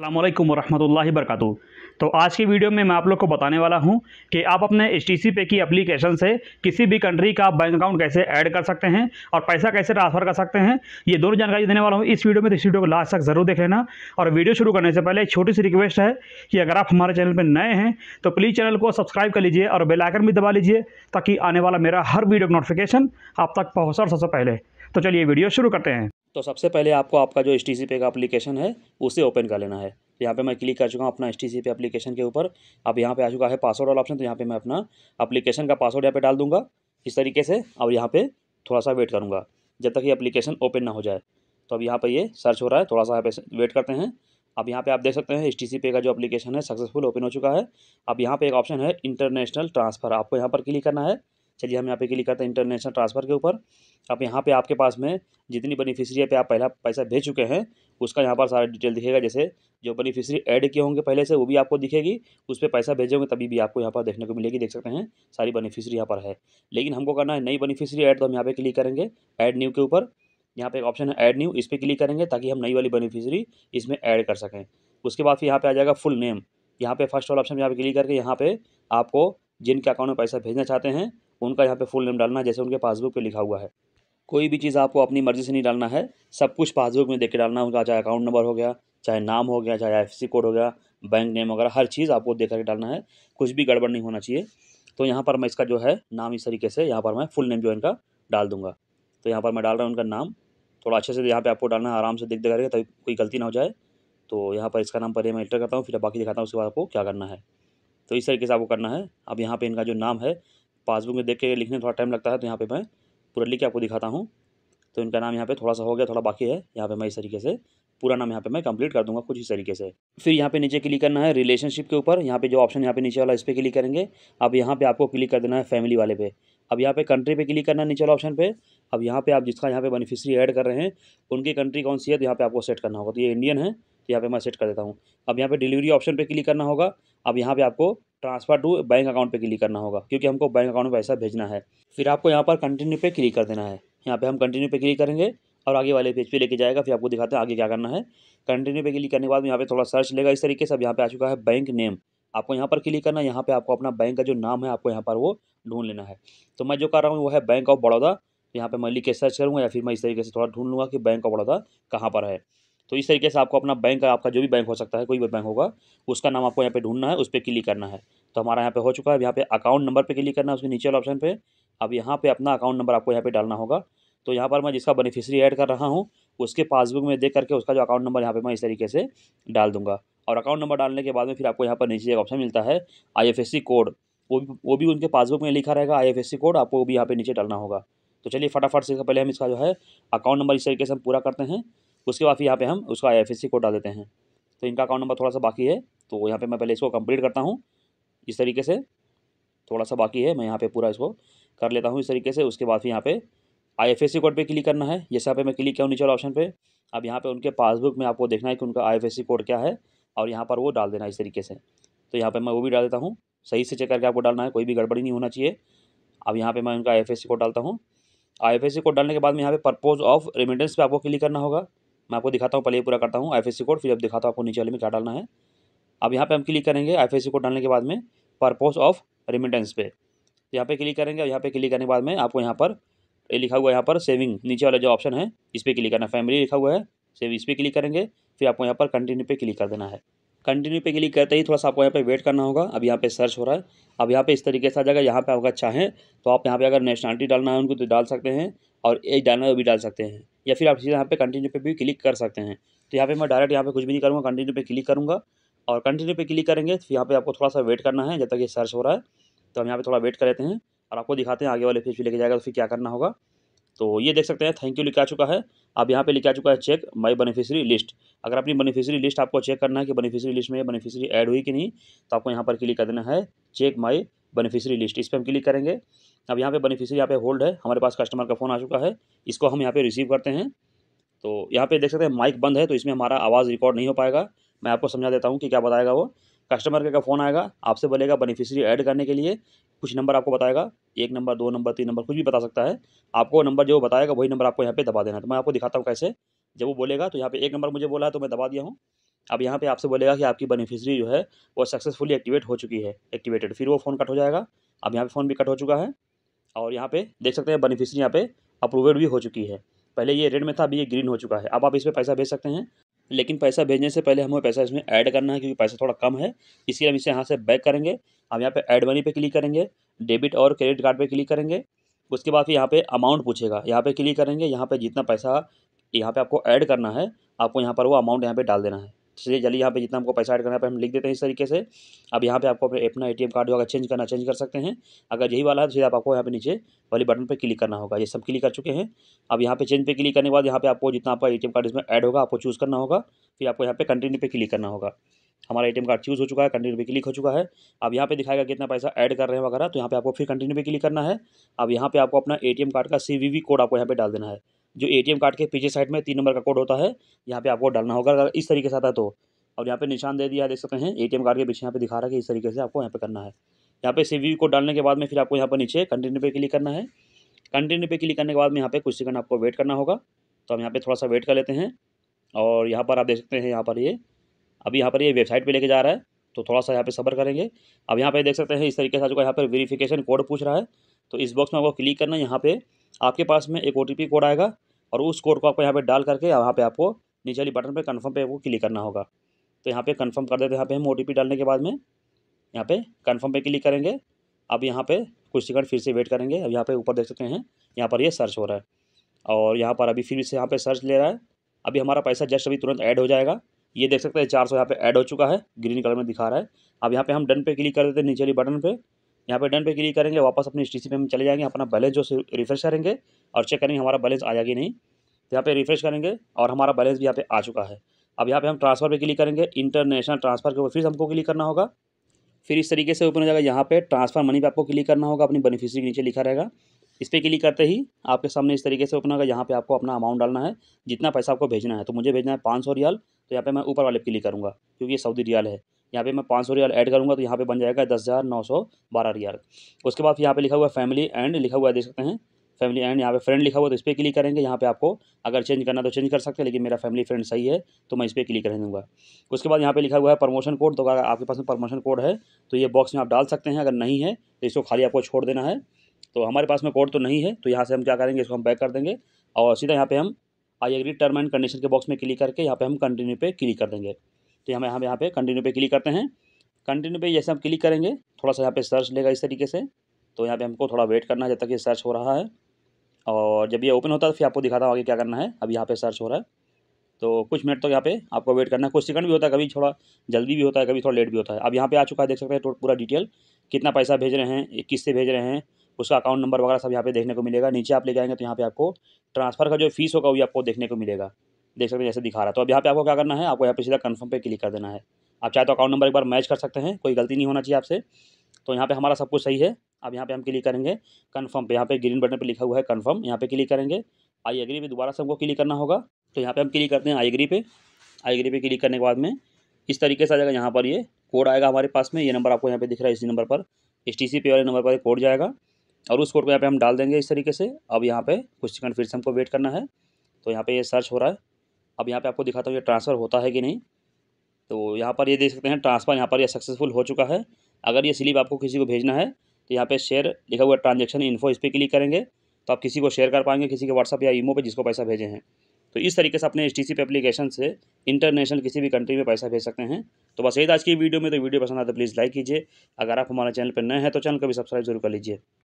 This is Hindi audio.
अल्लाम वरहमल वर्क तो आज की वीडियो में मैं आप लोग को बताने वाला हूं कि आप अपने एच टी सी पे की एप्लीकेशन से किसी भी कंट्री का बैंक अकाउंट कैसे ऐड कर सकते हैं और पैसा कैसे ट्रांसफ़र कर सकते हैं ये दोनों जानकारी देने वाला हूं इस वीडियो में तो इस वीडियो को लास्ट तक ज़रूर देख लेना और वीडियो शुरू करने से पहले एक छोटी सी रिक्वेस्ट है कि अगर आप हमारे चैनल पर नए हैं तो प्लीज़ चैनल को सब्सक्राइब कर लीजिए और बेलाइकन भी दबा लीजिए ताकि आने वाला मेरा हर वीडियो नोटिफिकेशन आप तक पहुँचा और सबसे पहले तो चलिए वीडियो शुरू करते हैं तो सबसे पहले आपको आपका जो एस टी पे का अप्लीकेशन है उसे ओपन कर लेना है तो यहाँ पे मैं क्लिक कर चुका हूँ अपना एस टी पे एप्लीकेशन के ऊपर अब यहाँ पे आ चुका है पासवर्ड वाला ऑप्शन तो यहाँ पे मैं अपना एप्लीकेशन का पासवर्ड यहाँ पे डाल दूंगा इस तरीके से अब यहाँ पे थोड़ा सा वेट करूँगा जब तक ये अप्लीकेशन ओपन ना हो जाए तो अब यहाँ पर ये सर्च हो रहा है थोड़ा सा यहाँ पे वेट करते हैं अब यहाँ पे आप देख सकते हैं एस पे का जो अप्लीकेशन है सक्सेसफुल ओपन हो चुका है अब यहाँ पे एक ऑप्शन है इंटरनेशनल ट्रांसफ़र आपको यहाँ पर क्लिक करना है चलिए हम यहाँ पे क्लिक करते हैं इंटरनेशनल ट्रांसफ़र के ऊपर अब यहाँ पे आपके पास में जितनी बेनिफिशरी पे आप पहला पैसा भेज चुके हैं उसका यहाँ पर सारा डिटेल दिखेगा जैसे जो बेनिफिशरी ऐड किए होंगे पहले से वो भी आपको दिखेगी उस पर पैसा भेजोगे तभी भी आपको यहाँ पर देखने को मिलेगी देख सकते हैं सारी बेनिफिशरी यहाँ पर है लेकिन हमको करना है नई बेनिफिशरी ऐड तो हम यहाँ पर क्लिक करेंगे ऐड न्यू के ऊपर यहाँ पर एक ऑप्शन है ऐड न्यू इस पर क्लिक करेंगे ताकि हम नई वाली बेनिफिशरी इसमें ऐड कर सकें उसके बाद फिर यहाँ पर आ जाएगा फुल नेम यहाँ पर फर्स्ट वाला ऑप्शन यहाँ पे क्लिक करके यहाँ पे आपको जिनके अकाउंट में पैसा भेजना चाहते हैं उनका यहाँ पे फुल नेम डालना है जैसे उनके पासबुक पे लिखा हुआ है कोई भी चीज़ आपको अपनी मर्ज़ी से नहीं डालना है सब कुछ पासबुक में देख के डालना है उनका चाहे अकाउंट नंबर हो गया चाहे नाम हो गया चाहे एफ कोड हो गया बैंक नेम वगैरह हर चीज़ आपको देख करके डालना है कुछ भी गड़बड़ नहीं होना चाहिए तो यहाँ पर मैं इसका जो है नाम इस तरीके से यहाँ पर मैं फुल नेम जो इनका डाल दूंगा तो यहाँ पर मैं डाल रहा हूँ उनका नाम थोड़ा अच्छे से यहाँ पे आपको डालना है आराम से देख देखा तभी कोई गलती ना हो जाए तो यहाँ पर इसका नाम पर मैं इंटर करता हूँ फिर बाकी दिखाता हूँ उसके बाद आपको क्या करना है तो इस तरीके से आपको करना है अब यहाँ पर इनका जो नाम है पासबुक में देख के लिखने थोड़ा टाइम लगता है तो यहाँ पे मैं पूरा लिख के आपको दिखाता हूँ तो इनका नाम यहाँ पे थोड़ा सा हो गया थोड़ा बाकी है यहाँ पे मैं इस तरीके से पूरा नाम यहाँ पे मैं कंप्लीट कर दूंगा कुछ इस तरीके से फिर यहाँ पे नीचे क्लिक करना है रिलेशनशिप के ऊपर यहाँ पे जो ऑप्शन यहाँ पे नीचे वाला इस पर क्लिक करेंगे अब यहाँ पे आपको क्लिक कर देना है फैमिली वाले पे अब यहाँ पे कंट्री पे क्लिक करना है नीचे वाला ऑप्शन पे अब यहाँ पे आप जिसका यहाँ पे बेनिफिशरी ऐड कर रहे हैं उनकी कंट्री कौन सी है तो यहाँ पे आपको सेट करना होगा तो ये इंडियन है तो यहाँ पे मैं सेट कर देता हूँ अब यहाँ पे डिलीवरी ऑप्शन पे क्लिक करना होगा अब यहाँ पे आपको ट्रांसफ़र टू बैंक अकाउंट पे क्लिक करना होगा क्योंकि हमको बैंक अकाउंट में पैसा भेजना है फिर आपको यहाँ पर कंटिन्यू पे क्लिक कर देना है यहाँ पे हम कंटिन्यू पे क्लिक करेंगे और आगे वाले पेज पे लेके जाएगा फिर आपको दिखाते हैं आगे क्या करना है कंटिन्यू पे क्लिक करने के बाद यहाँ पे थोड़ा सर्च लेगा इस तरीके से अब यहाँ पे आ चुका है बैंक नेम आपको यहाँ पर क्लिक करना है यहाँ पर आपको अपना बैंक का जो नाम है आपको यहाँ पर वो ढूंढ लेना है तो मैं जो कर रहा हूँ वो है बैंक ऑफ बड़ौदा यहाँ पर मैं लिख के सर्च करूँगा या फिर मैं इस तरीके से थोड़ा ढूंढ लूँगा कि बैंक ऑफ बड़ौदा कहाँ पर है तो इस तरीके से आपको अपना बैंक आपका जो भी बैंक हो सकता है कोई भी बैंक होगा उसका नाम आपको यहाँ पे ढूंढना है उस पर क्लिक करना है तो हमारा यहाँ पे हो चुका है यहाँ पे अकाउंट नंबर पे क्लिक करना है उसके नीचे वाले ऑप्शन पे अब यहाँ पे अपना अकाउंट नंबर आपको यहाँ पे डालना होगा तो यहाँ पर मैं जिसका बेनिफिशियरी ऐड कर रहा हूँ उसके पासबुक में देख करके उसका जो अकाउंट नंबर यहाँ पर मैं इस तरीके से डाल दूँगा और अकाउंट नंबर डालने के बाद में फिर आपको यहाँ पर नीचे एक ऑप्शन मिलता है आई कोड वो भी वो भी उनके पासबुक में लिखा रहेगा आई कोड आपको वो भी यहाँ पर नीचे डालना होगा तो चलिए फटाफट से पहले हम इसका जो है अकाउंट नंबर इस तरीके से हम पूरा करते हैं उसके बाद फिर यहाँ पे हम उसका आई एफ कोड डाल देते हैं तो इनका अकाउंट नंबर थोड़ा सा बाकी है तो यहाँ पे मैं पहले इसको कंप्लीट करता हूँ इस तरीके से थोड़ा सा बाकी है मैं यहाँ पे पूरा इसको कर लेता हूँ इस तरीके से उसके बाद फिर यहाँ पे आई एफ कोड पर क्लिक करना है जैसे यहाँ पर मैं क्लिक किया नीचे ऑप्शन पर अब यहाँ पर उनके पासबुक में आपको देखना है कि उनका आई कोड क्या है और यहाँ पर वो डाल देना है इस तरीके से तो यहाँ पर मैं वो भी डाल देता हूँ सही से चेक करके आपको डालना है कोई भी गड़बड़ी नहीं होना चाहिए अब यहाँ पर मैं उनका आई कोड डालता हूँ आई कोड डालने के बाद में यहाँ पे पर्पोज ऑफ रेमिटेंस पे आपको क्लिक करना होगा मैं आपको दिखाता हूँ पहले ये पूरा करता हूँ आई कोड फिर अब दिखाता हूँ आपको नीचे वाले में क्या डालना है अब यहाँ पे हम क्लिक करेंगे आई कोड डालने के बाद में पर्पोज ऑफ रिमिटेंस पे तो यहाँ पे क्लिक करेंगे और यहाँ पे क्लिक करने के बाद में आपको यहाँ पर ये लिखा हुआ है यहाँ पर सेविंग नीचे वाला जो ऑप्शन है इस पर क्लिक करना फैमिली लिखा हुआ है सेव इस पर क्लिक करेंगे फिर आपको यहाँ पर कंटिन्यू पे क्लिक कर देना है कंटिन्यू पे क्लिक करते ही थोड़ा सा आपको यहाँ पे वेट करना होगा अब यहाँ पे सर्च हो रहा है अब यहाँ पे इस तरीके से आ जाएगा यहाँ पे अगर चाहें तो आप यहाँ पे अगर नेशनलिटी डालना है उनको तो डाल सकते हैं और एक डालना भी डाल सकते हैं या फिर आप सीधे यहाँ पे कंटिन्यू पे भी क्लिक कर सकते हैं तो यहाँ पे मैं डायरेक्ट यहाँ पे कुछ भी नहीं करूँगा कंटिन्यू पे क्लिक करूँगा और कंटिन्यू पे क्लिक करेंगे तो यहाँ पे आपको थोड़ा सा वेट करना है जब तक ये सर्च हो रहा है तो हम यहाँ पे थोड़ा वेट कर लेते हैं और आपको दिखाते हैं आगे वाले पेज पर लेके जाएगा तो फिर क्या करना होगा तो ये देख सकते हैं थैंक यू लिखा चुका है अब यहाँ पर लिखा चुका है चेक माई बेनिफिशरी लिस्ट अगर अपनी बेनिफिशरी लिस्ट आपको चेक करना है कि बेनिफिशरी लिस्ट में बेनिफिशरी ऐड हुई कि नहीं तो आपको यहाँ पर क्लिक कर देना है चेक माई बेनिफिशरी लिस्ट इस पर हम क्लिक करेंगे अब यहाँ पे बेनिफिशियरी यहाँ पे होल्ड है हमारे पास कस्टमर का फ़ोन आ चुका है इसको हम यहाँ पे रिसीव करते हैं तो यहाँ पे देख सकते हैं माइक बंद है तो इसमें हमारा आवाज़ रिकॉर्ड नहीं हो पाएगा मैं आपको समझा देता हूँ कि क्या बताएगा वो कस्टमर का फ़ोन आएगा आपसे बोलेगा बेनिफिशियरी ऐड करने के लिए कुछ नंबर आपको बताएगा एक नंबर दो नंबर तीन नंबर कुछ भी बता सकता है आपको नंबर जो बताएगा वही नंबर आपको यहाँ पर दबा देना है तो मैं आपको दिखाता हूँ कैसे जब वो बोलेगा तो यहाँ पे एक नंबर मुझे बोला है तो मैं दबा दिया हूँ अब यहाँ पे आपसे बोलेगा कि आपकी बेनिफिशियरी जो है वो सक्सेसफुली एक्टिवेट हो चुकी है एक्टिवेटेड फिर वो फ़ोन कट हो जाएगा अब यहाँ पे फ़ोन भी कट हो चुका है और यहाँ पे देख सकते हैं बेनिफिशरी यहाँ पे अप्रूवेड भी हो चुकी है पहले ये रेड में था अभी ये ग्रीन हो चुका है अब आप इस पर पैसा भेज सकते हैं लेकिन पैसा भेजने से पहले हमें पैसा इसमें ऐड करना है क्योंकि पैसा थोड़ा कम है इसलिए हम इसे यहाँ से बैक करेंगे हम यहाँ पे ऐड मनी पे क्लिक करेंगे डेबिट और क्रेडिट कार्ड पे क्लिक करेंगे उसके बाद फिर यहाँ पे अमाउंट पूछेगा यहाँ पे क्लिक करेंगे यहाँ पे जितना पैसा यहाँ पे आपको ऐड करना है आपको यहाँ पर वो अमाउंट यहाँ पर डाल देना है चलिए जल्दी यहाँ पे जितना आपको पैसा ऐड करना है हम लिख देते हैं इस तरीके से अब यहाँ पे आपको अपना ए कार्ड होगा चेंज करना चेंज कर सकते हैं अगर यही वाला है तो सीधा आपको यहाँ पे नीचे वाली बटन पर क्लिक करना होगा ये सब क्लिक कर चुके हैं अब यहाँ पे चेंज पे क्लिक करने के बाद यहाँ पे आपको जितना आपका ए कार्ड इसमें ऐड होगा आपको चूज़ करना होगा फिर आपको यहाँ पे कंटिन्यू पे क्लिक करना होगा हमारा ए कार्ड चूज़ हो चुका है कंटिन्यू पे क्लिक हो चुका है अब यहाँ पे दिखाएगा कितना पैसा ऐड कर रहे हैं वगैरह तो यहाँ पे आपको फिर कंटिन्यू पे क्लिक करना है अब यहाँ पे आपको अपना ए कार्ड का सी कोड आपको यहाँ पे डाल देना है जो एटीएम कार्ड के पीछे साइड में तीन नंबर का कोड होता है यहाँ पे आपको डालना होगा अगर इस तरीके से आता है तो और यहाँ पे निशान दे दिया देख सकते हैं एटीएम कार्ड के पीछे यहाँ पे दिखा रहा है कि इस तरीके से आपको यहाँ पे करना है यहाँ पे सी को डालने के बाद में फिर आपको यहाँ पर नीचे कंटिन्यू पे क्लिक करना है कंटिन्यू पे क्लिक करने के बाद में यहाँ पे कुछ सेकंड आपको वेट करना होगा तो हम यहाँ पे थोड़ा सा वेट कर लेते हैं और यहाँ पर आप देख सकते हैं यहाँ पर ये अभी यहाँ पर ये वेबसाइट पर लेके जा रहा है तो थोड़ा सा यहाँ पर सबर करेंगे अब यहाँ पर देख सकते हैं इस तरीके से जो यहाँ पर वेरीफिकेशन कोड पूछ रहा है तो इस बॉक्स में आपको क्लिक करना है यहाँ पे आपके पास में एक ओ कोड आएगा और उस कोड को आपको यहाँ पे डाल करके यहाँ पे आपको नीचे वाली बटन पे कंफर्म पे आपको क्लिक करना होगा तो यहाँ पे कंफर्म कर देते हैं यहाँ पे हम ओ डालने के बाद में यहाँ पे कंफर्म पे क्लिक करेंगे अब यहाँ पे कुछ सेकंड फिर से वेट करेंगे अब यहाँ पे ऊपर देख सकते हैं यहाँ पर ये यह सर्च हो रहा है और यहाँ पर अभी फिर से यहाँ पर सर्च ले रहा है अभी हमारा पैसा जस्ट अभी तुरंत ऐड हो जाएगा ये देख सकते हैं चार सौ यहाँ पर ऐड हो चुका है ग्रीन कलर में दिखा रहा है अब यहाँ पे हम डन पे क्लिक कर देते हैं नीचे वाली बटन पे यहाँ पे डन पे क्लिक करेंगे वापस अपनी एस पे हम चले जाएंगे अपना बैलेंस जो रिफ्रेश करेंगे और चेक करेंगे हमारा बैलेंस आया कि नहीं तो यहाँ पे रिफ्रेश करेंगे और हमारा बैलेंस भी यहाँ पे आ चुका है अब यहाँ पे हम ट्रांसफर पे क्लिक करेंगे इंटरनेशनल ट्रांसफर के ऊपर फिर हमको क्लिक करना होगा फिर इस तरीके से ओपन हो जाएगा यहाँ पे ट्रांसफर मनी पर आपको क्लिक करना होगा अपनी बेनिफिशरी के नीचे लिखा रहेगा इस पर क्लिक करते ही आपके सामने इस तरीके से ओपन होगा यहाँ पे आपको अपना अमाउंट डालना है जितना पैसा आपको भेजना है तो मुझे भेजना है पाँच रियाल तो यहाँ पे मैं ऊपर वाले क्लिक करूँगा क्योंकि ये सऊदी रियाल है यहाँ पे मैं पाँच सौ रियाल ऐड करूँगा तो यहाँ पे बन जाएगा दस हज़ार नौ सौ बारह रियाल उसके बाद यहाँ पे लिखा हुआ है फैमिली एंड लिखा हुआ है देख सकते हैं फैमिली एंड यहाँ पे फ्रेंड लिखा हुआ तो इस पर क्लिक करेंगे यहाँ पे आपको अगर चेंज करना तो चेंज कर सकते हैं लेकिन मेरा फैमिली फ्रेंड सही है तो मैं इस पर क्लिक कर दूँगा उसके बाद यहाँ पे लिखा हुआ है प्रमोशन कोड तो अगर आपके पास में प्रमोशन कोड है तो ये बॉक्स में आप डाल सकते हैं अगर नहीं है तो इसको खाली आपको छोड़ देना है तो हमारे पास में कोड तो नहीं है तो यहाँ से हम क्या करेंगे इसको हम बैक कर देंगे और सीधा यहाँ पर हम I agree term and condition के बॉक्स में क्लिक करके यहाँ पर हम कंटिन्यू पे क्लिक कर देंगे तो हम यहाँ यहाँ पे कंटिन्यू पे क्लिक करते हैं कंटिन्यू पे जैसे हम क्लिक करेंगे थोड़ा सा यहाँ पे सर्च लेगा इस तरीके से तो यहाँ पे हमको थोड़ा वेट करना है जब तक ये सर्च हो रहा है और जब ये ओपन होता है तो फिर आपको दिखाता हूँ आगे क्या करना है अब यहाँ पे सर्च हो रहा है तो कुछ मिनट तो यहाँ पे आपको वेट करना है कुछ सेकंड भी होता है कभी थोड़ा जल्दी भी होता है कभी थोड़ा लेट भी होता है अब यहाँ पे आ चुका है देख सकते हैं पूरा डिटेल कितना पैसा भेज रहे हैं किससे भेज रहे हैं उसका अकाउंट नंबर वगैरह सब यहाँ पे देखने को मिलेगा नीचे आप ले जाएंगे तो यहाँ पे आपको ट्रांसफ़र का जो फीस होगा वो आपको देखने को मिलेगा देख सकते हैं जैसे दिखा रहा है तो अब यहाँ पे आपको क्या करना है आपको यहाँ पे सीधा कन्फर्म पे क्लिक कर देना है आप चाहे तो अकाउंट नंबर एक बार मैच कर सकते हैं कोई गलती नहीं होना चाहिए आपसे तो यहाँ पे हमारा सब कुछ सही है अब यहाँ पे हम क्लिक करेंगे कन्फर्म पे यहाँ पे ग्रीन बटन पर लिखा हुआ है कन्फर्म यहाँ पे क्लिक करेंगे आई एग्री पे दोबारा से हमको क्लिक करना होगा तो यहाँ पे हम क्लिक करते हैं आई एग्री पे आई एग्री पे क्लिक करने के बाद में इस तरीके से आ जाएगा यहाँ पर ये कोड आएगा हमारे पास में ये नंबर आपको यहाँ पे दिख रहा है इसी नंबर पर एस टी सी पे वाले नंबर पर कोड जाएगा और उस कोड को यहाँ पे हम डाल देंगे इस तरीके से अब यहाँ पे कुछ सेकंड फिर से हमको वेट करना है तो यहाँ पे ये सर्च हो रहा है अब यहाँ पे आपको दिखाता हूँ ये ट्रांसफ़र होता है कि नहीं तो यहाँ पर ये देख सकते हैं ट्रांसफ़र यहाँ पर यह सक्सेसफुल हो चुका है अगर ये स्लिप आपको किसी को भेजना है तो यहाँ पे शेयर लिखा हुआ ट्रांजेक्शन इन्फो इस पर क्लिक करेंगे तो आप किसी को शेयर कर पाएंगे किसी के व्हाट्सअप या ईमो पर जिसको पैसा भेजे हैं तो इस तरीके से अपने एस टी सी एप्लीकेशन से इंटरनेशनल किसी भी कंट्री में पैसा भेज सकते हैं तो बस यही आज की वीडियो में तो वीडियो पसंद आता है प्लीज़ लाइक कीजिए अगर आप हमारे चैनल पर नए हैं तो चैनल को भी सब्सक्राइब जरूर कर लीजिए